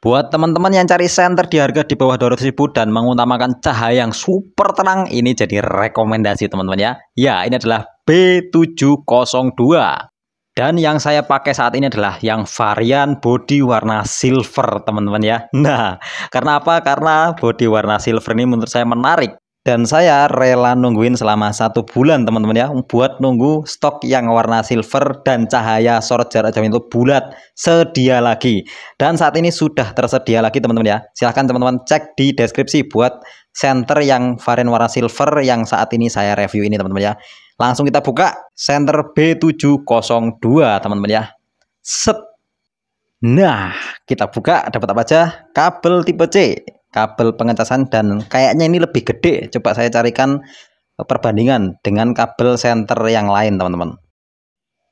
Buat teman-teman yang cari senter di harga di bawah 200 ribu dan mengutamakan cahaya yang super terang, ini jadi rekomendasi teman-teman ya. Ya, ini adalah B702. Dan yang saya pakai saat ini adalah yang varian body warna silver teman-teman ya. Nah, karena apa? Karena body warna silver ini menurut saya menarik dan saya rela nungguin selama satu bulan teman-teman ya buat nunggu stok yang warna silver dan cahaya sorot jarak jam itu bulat sedia lagi dan saat ini sudah tersedia lagi teman-teman ya silahkan teman-teman cek di deskripsi buat center yang varian warna silver yang saat ini saya review ini teman-teman ya langsung kita buka center B702 teman-teman ya set nah kita buka dapat apa aja kabel tipe C kabel pengecasan dan kayaknya ini lebih gede. Coba saya carikan eh, perbandingan dengan kabel senter yang lain, teman-teman.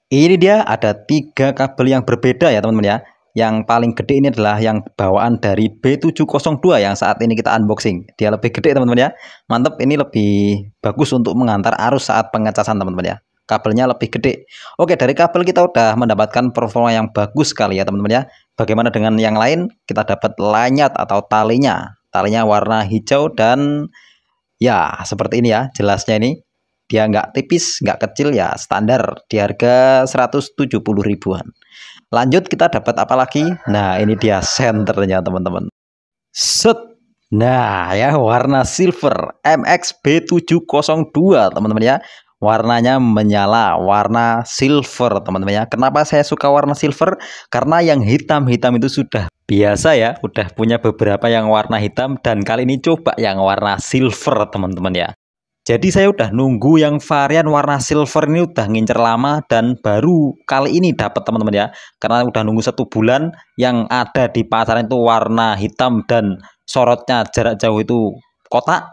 Ini dia ada tiga kabel yang berbeda ya, teman-teman ya. Yang paling gede ini adalah yang bawaan dari B702 yang saat ini kita unboxing. Dia lebih gede, teman-teman ya. Mantep, ini lebih bagus untuk mengantar arus saat pengecasan, teman-teman ya. Kabelnya lebih gede. Oke, dari kabel kita udah mendapatkan performa yang bagus sekali ya, teman-teman ya. Bagaimana dengan yang lain? Kita dapat lanyat atau talinya. Talinya warna hijau dan ya seperti ini ya jelasnya ini. Dia nggak tipis, nggak kecil ya standar di harga 170 ribuan. Lanjut kita dapat apa lagi? Nah ini dia senternya teman-teman. Set. Nah ya warna silver MXB702 teman-teman ya warnanya menyala warna silver teman-teman ya kenapa saya suka warna silver karena yang hitam-hitam itu sudah biasa ya udah punya beberapa yang warna hitam dan kali ini coba yang warna silver teman-teman ya jadi saya udah nunggu yang varian warna silver ini udah ngincer lama dan baru kali ini dapat teman-teman ya. Karena udah nunggu satu bulan yang ada di pasaran itu warna hitam dan sorotnya jarak jauh itu kotak.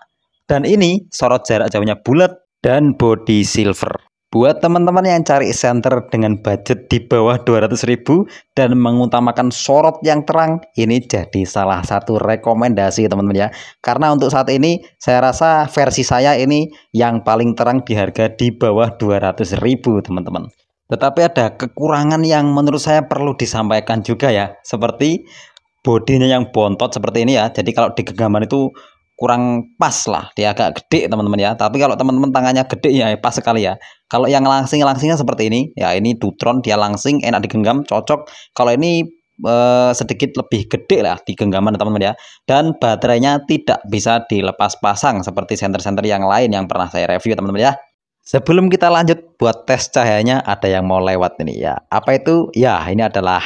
Dan ini sorot jarak jauhnya bulat dan body silver. Buat teman-teman yang cari senter dengan budget di bawah 200.000 dan mengutamakan sorot yang terang, ini jadi salah satu rekomendasi teman-teman ya. Karena untuk saat ini saya rasa versi saya ini yang paling terang di harga di bawah 200.000 teman-teman. Tetapi ada kekurangan yang menurut saya perlu disampaikan juga ya, seperti bodinya yang bontot seperti ini ya. Jadi kalau di genggaman itu kurang pas lah dia agak gede teman-teman ya tapi kalau teman-teman tangannya gede ya pas sekali ya kalau yang langsing-langsingnya seperti ini ya ini dutron dia langsing enak digenggam cocok kalau ini eh, sedikit lebih gede lah di genggaman teman-teman ya dan baterainya tidak bisa dilepas pasang seperti senter-senter yang lain yang pernah saya review teman-teman ya Sebelum kita lanjut buat tes cahayanya ada yang mau lewat ini ya. Apa itu? Ya, ini adalah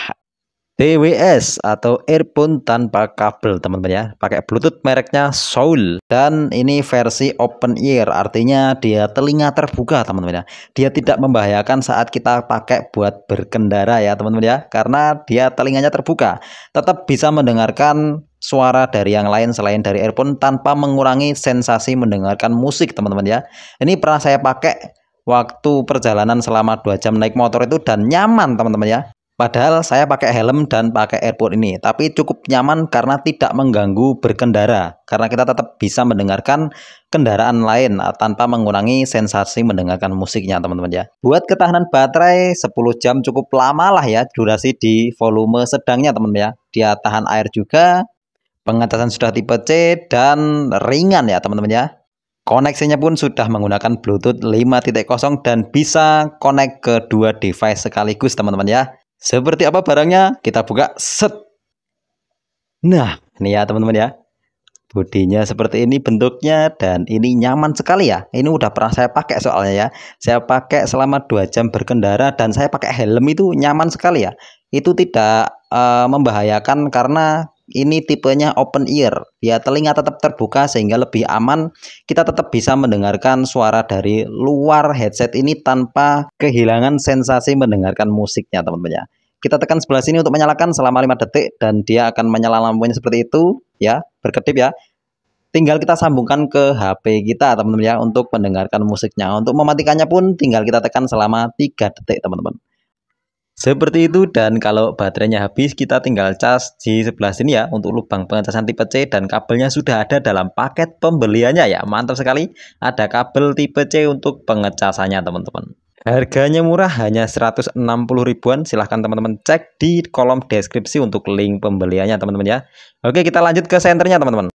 TWS atau earphone tanpa kabel teman-teman ya pakai bluetooth mereknya Soul dan ini versi open ear artinya dia telinga terbuka teman-teman ya dia tidak membahayakan saat kita pakai buat berkendara ya teman-teman ya karena dia telinganya terbuka tetap bisa mendengarkan suara dari yang lain selain dari earphone tanpa mengurangi sensasi mendengarkan musik teman-teman ya ini pernah saya pakai waktu perjalanan selama 2 jam naik motor itu dan nyaman teman-teman ya Padahal saya pakai helm dan pakai airport ini, tapi cukup nyaman karena tidak mengganggu berkendara, karena kita tetap bisa mendengarkan kendaraan lain ah, tanpa mengurangi sensasi mendengarkan musiknya teman-teman ya. Buat ketahanan baterai 10 jam cukup lama lah ya durasi di volume sedangnya teman-teman ya. Dia tahan air juga, pengatasan sudah tipe C dan ringan ya teman-teman ya. Koneksinya pun sudah menggunakan Bluetooth 5.0 dan bisa connect ke dua device sekaligus teman-teman ya. Seperti apa barangnya? Kita buka set. Nah, ini ya teman-teman ya. Bodinya seperti ini bentuknya dan ini nyaman sekali ya. Ini udah pernah saya pakai soalnya ya. Saya pakai selama 2 jam berkendara dan saya pakai helm itu nyaman sekali ya. Itu tidak uh, membahayakan karena ini tipenya open ear ya telinga tetap terbuka sehingga lebih aman kita tetap bisa mendengarkan suara dari luar headset ini tanpa kehilangan sensasi mendengarkan musiknya teman-teman ya kita tekan sebelah sini untuk menyalakan selama 5 detik dan dia akan menyala lampunya seperti itu ya berkedip ya tinggal kita sambungkan ke HP kita teman-teman ya untuk mendengarkan musiknya untuk mematikannya pun tinggal kita tekan selama 3 detik teman-teman seperti itu dan kalau baterainya habis kita tinggal cas di sebelah sini ya untuk lubang pengecasan tipe C dan kabelnya sudah ada dalam paket pembeliannya ya mantap sekali ada kabel tipe C untuk pengecasannya teman-teman. Harganya murah hanya 160 ribuan silahkan teman-teman cek di kolom deskripsi untuk link pembeliannya teman-teman ya. Oke kita lanjut ke senternya teman-teman.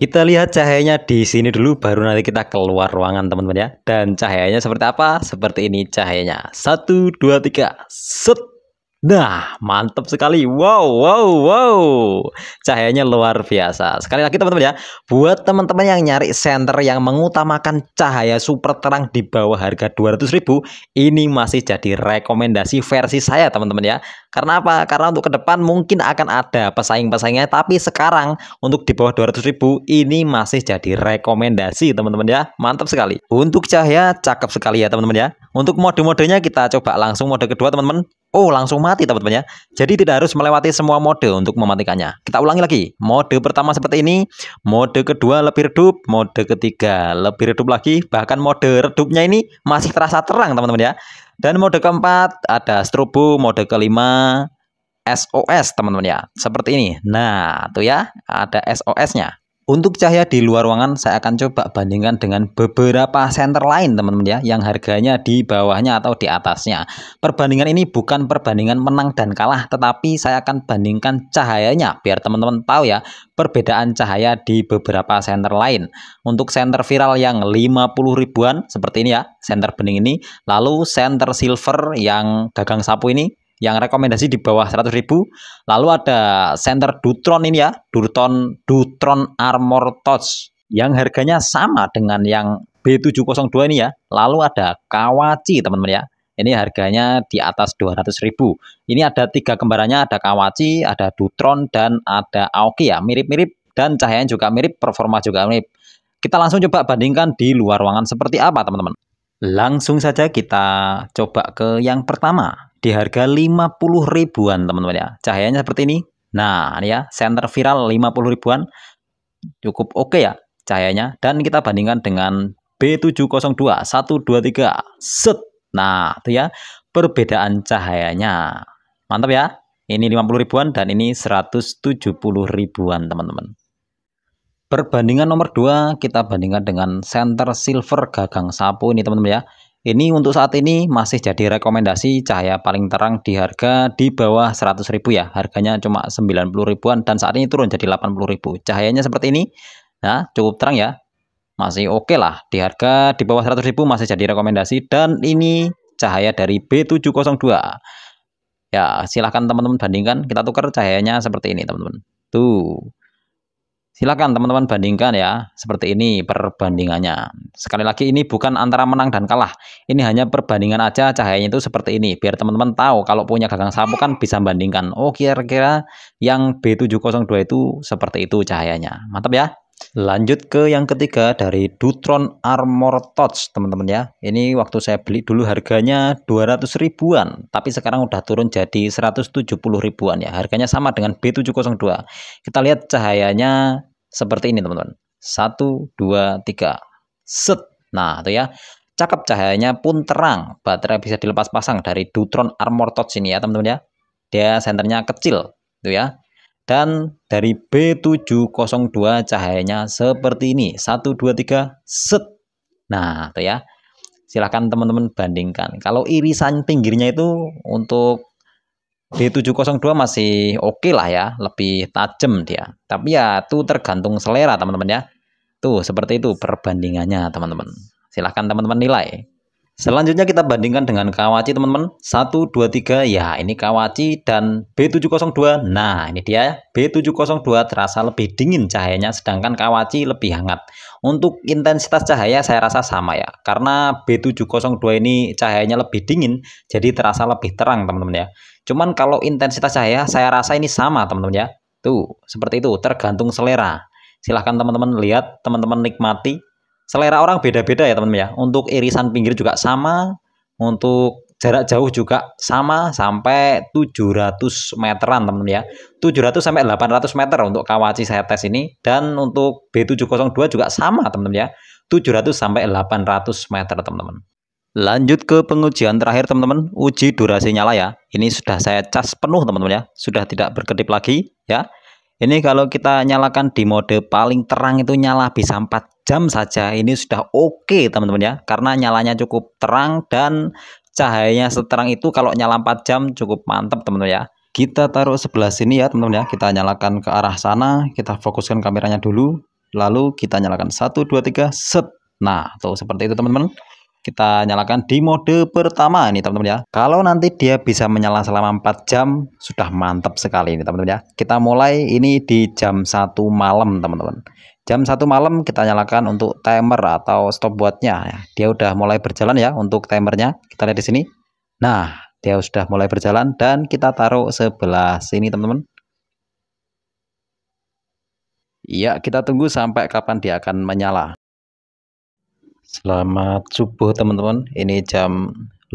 Kita lihat cahayanya di sini dulu baru nanti kita keluar ruangan teman-teman ya. Dan cahayanya seperti apa? Seperti ini cahayanya. Satu, dua, tiga, Set. Nah, mantap sekali. Wow, wow, wow. Cahayanya luar biasa. Sekali lagi teman-teman ya, buat teman-teman yang nyari senter yang mengutamakan cahaya super terang di bawah harga 200.000, ini masih jadi rekomendasi versi saya teman-teman ya. Karena apa? Karena untuk ke depan mungkin akan ada pesaing-pesaingnya, tapi sekarang untuk di bawah 200.000 ini masih jadi rekomendasi teman-teman ya. Mantap sekali. Untuk cahaya cakep sekali ya teman-teman ya. Untuk mode-modenya kita coba langsung mode kedua teman-teman. Oh, langsung mati teman-teman ya. Jadi tidak harus melewati semua mode untuk mematikannya. Kita ulangi lagi. Mode pertama seperti ini, mode kedua lebih redup, mode ketiga lebih redup lagi, bahkan mode redupnya ini masih terasa terang teman-teman ya. Dan mode keempat ada strobo, mode kelima SOS teman-teman ya. Seperti ini. Nah, tuh ya, ada SOS-nya. Untuk cahaya di luar ruangan, saya akan coba bandingkan dengan beberapa senter lain teman-teman ya, yang harganya di bawahnya atau di atasnya. Perbandingan ini bukan perbandingan menang dan kalah, tetapi saya akan bandingkan cahayanya, biar teman-teman tahu ya, perbedaan cahaya di beberapa senter lain. Untuk senter viral yang 50 ribuan, seperti ini ya, senter bening ini, lalu senter silver yang gagang sapu ini, yang rekomendasi di bawah 100 ribu lalu ada center Dutron ini ya Dutron Dutron Armor Touch yang harganya sama dengan yang B702 ini ya lalu ada Kawachi teman-teman ya ini harganya di atas 200 ribu ini ada tiga kembarannya ada Kawachi ada Dutron dan ada Aoki ya mirip-mirip dan cahayanya juga mirip performa juga mirip kita langsung coba bandingkan di luar ruangan seperti apa teman-teman langsung saja kita coba ke yang pertama di harga 50 ribuan teman-teman ya. Cahayanya seperti ini. Nah, ini ya, center viral 50 ribuan cukup oke okay ya cahayanya dan kita bandingkan dengan B702 123 set. Nah, itu ya perbedaan cahayanya. Mantap ya. Ini 50 ribuan dan ini 170 ribuan, teman-teman. Perbandingan nomor 2 kita bandingkan dengan center silver gagang sapu ini, teman-teman ya. Ini untuk saat ini masih jadi rekomendasi cahaya paling terang di harga di bawah 100.000 ya. Harganya cuma 90 ribuan dan saat ini turun jadi 80.000. Cahayanya seperti ini. Nah, cukup terang ya. Masih oke okay lah di harga di bawah 100.000 masih jadi rekomendasi dan ini cahaya dari B702. Ya, silahkan teman-teman bandingkan. Kita tukar cahayanya seperti ini, teman-teman. Tuh. Silakan teman-teman bandingkan ya, seperti ini perbandingannya. Sekali lagi ini bukan antara menang dan kalah. Ini hanya perbandingan aja cahayanya itu seperti ini biar teman-teman tahu kalau punya gagang sapu kan bisa bandingkan. Oh, kira-kira yang B702 itu seperti itu cahayanya. Mantap ya. Lanjut ke yang ketiga dari Dutron Armor Touch, teman-teman ya. Ini waktu saya beli dulu harganya 200 ribuan, tapi sekarang udah turun jadi 170 ribuan ya. Harganya sama dengan B702. Kita lihat cahayanya seperti ini teman-teman. Satu, dua, tiga. Set. Nah, itu ya. Cakep cahayanya pun terang. Baterai bisa dilepas pasang dari Dutron Armor Touch ini ya teman-teman ya. Dia senternya kecil. Itu ya. Dan dari B702 cahayanya seperti ini. satu dua tiga set. Nah, itu ya. Silahkan teman-teman bandingkan. Kalau irisan pinggirnya itu untuk D702 masih oke okay lah ya, lebih tajam dia. Tapi ya itu tergantung selera teman-teman ya. Tuh seperti itu perbandingannya teman-teman. Silahkan teman-teman nilai. Selanjutnya kita bandingkan dengan Kawachi teman-teman. 1, 2, 3 ya ini Kawachi dan B702. Nah ini dia B702 terasa lebih dingin cahayanya sedangkan Kawachi lebih hangat. Untuk intensitas cahaya saya rasa sama ya. Karena B702 ini cahayanya lebih dingin jadi terasa lebih terang teman-teman ya. Cuman kalau intensitas cahaya, saya rasa ini sama teman-teman ya. Tuh, seperti itu, tergantung selera. Silahkan teman-teman lihat, teman-teman nikmati. Selera orang beda-beda ya teman-teman ya. Untuk irisan pinggir juga sama, untuk jarak jauh juga sama sampai 700 meteran teman-teman ya 700 sampai 800 meter untuk Kawachi saya tes ini dan untuk B702 juga sama teman-teman ya 700 sampai 800 meter teman-teman Lanjut ke pengujian terakhir teman-teman, uji durasi nyala ya. Ini sudah saya cas penuh teman-teman ya, sudah tidak berkedip lagi ya. Ini kalau kita nyalakan di mode paling terang itu nyala bisa 4 jam saja. Ini sudah oke okay, teman-teman ya, karena nyalanya cukup terang dan cahayanya seterang itu kalau nyala 4 jam cukup mantap teman-teman ya. Kita taruh sebelah sini ya teman-teman ya, kita nyalakan ke arah sana, kita fokuskan kameranya dulu, lalu kita nyalakan 1, 2, 3, set. Nah, tuh seperti itu teman-teman kita nyalakan di mode pertama ini, teman-teman ya kalau nanti dia bisa menyala selama 4 jam sudah mantap sekali ini teman-teman ya kita mulai ini di jam 1 malam teman-teman jam 1 malam kita nyalakan untuk timer atau stopwatchnya ya. dia udah mulai berjalan ya untuk timernya kita lihat di sini nah dia sudah mulai berjalan dan kita taruh sebelah sini teman-teman Iya, kita tunggu sampai kapan dia akan menyala. Selamat subuh teman-teman. Ini jam 5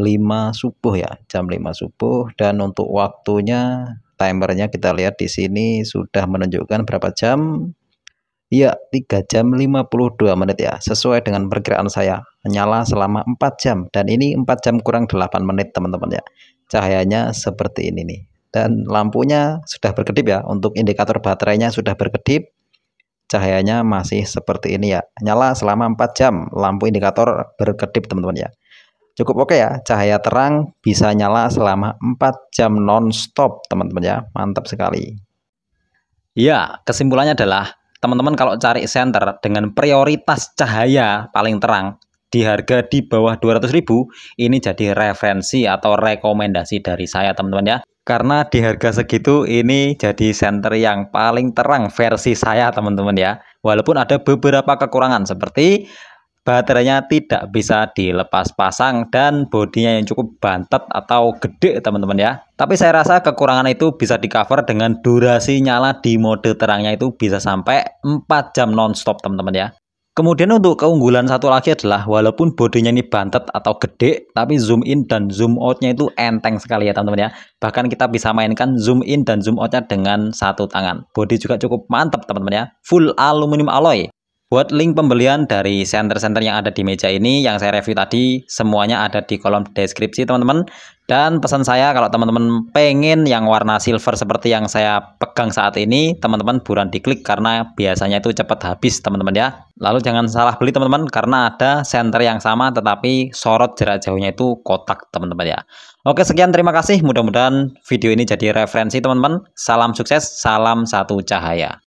subuh ya, jam 5 subuh dan untuk waktunya timernya kita lihat di sini sudah menunjukkan berapa jam. Ya, 3 jam 52 menit ya, sesuai dengan perkiraan saya. Nyala selama 4 jam dan ini 4 jam kurang 8 menit teman-teman ya. Cahayanya seperti ini nih. Dan lampunya sudah berkedip ya, untuk indikator baterainya sudah berkedip cahayanya masih seperti ini ya. Nyala selama 4 jam, lampu indikator berkedip teman-teman ya. Cukup oke okay ya, cahaya terang bisa nyala selama 4 jam non-stop teman-teman ya. Mantap sekali. Ya, kesimpulannya adalah teman-teman kalau cari senter dengan prioritas cahaya paling terang di harga di bawah 200.000 ini jadi referensi atau rekomendasi dari saya teman-teman ya karena di harga segitu ini jadi senter yang paling terang versi saya teman-teman ya walaupun ada beberapa kekurangan seperti baterainya tidak bisa dilepas pasang dan bodinya yang cukup bantet atau gede teman-teman ya tapi saya rasa kekurangan itu bisa di cover dengan durasi nyala di mode terangnya itu bisa sampai 4 jam nonstop teman-teman ya Kemudian untuk keunggulan satu lagi adalah walaupun bodinya ini bantet atau gede, tapi zoom in dan zoom outnya itu enteng sekali ya teman-teman ya. Bahkan kita bisa mainkan zoom in dan zoom outnya dengan satu tangan. Bodi juga cukup mantap teman-teman ya. Full aluminium alloy. Buat link pembelian dari center-center yang ada di meja ini yang saya review tadi semuanya ada di kolom deskripsi teman-teman dan pesan saya kalau teman-teman pengen yang warna silver seperti yang saya pegang saat ini teman-teman buruan diklik karena biasanya itu cepat habis teman-teman ya lalu jangan salah beli teman-teman karena ada center yang sama tetapi sorot jarak jauhnya itu kotak teman-teman ya Oke sekian terima kasih mudah-mudahan video ini jadi referensi teman-teman salam sukses salam satu cahaya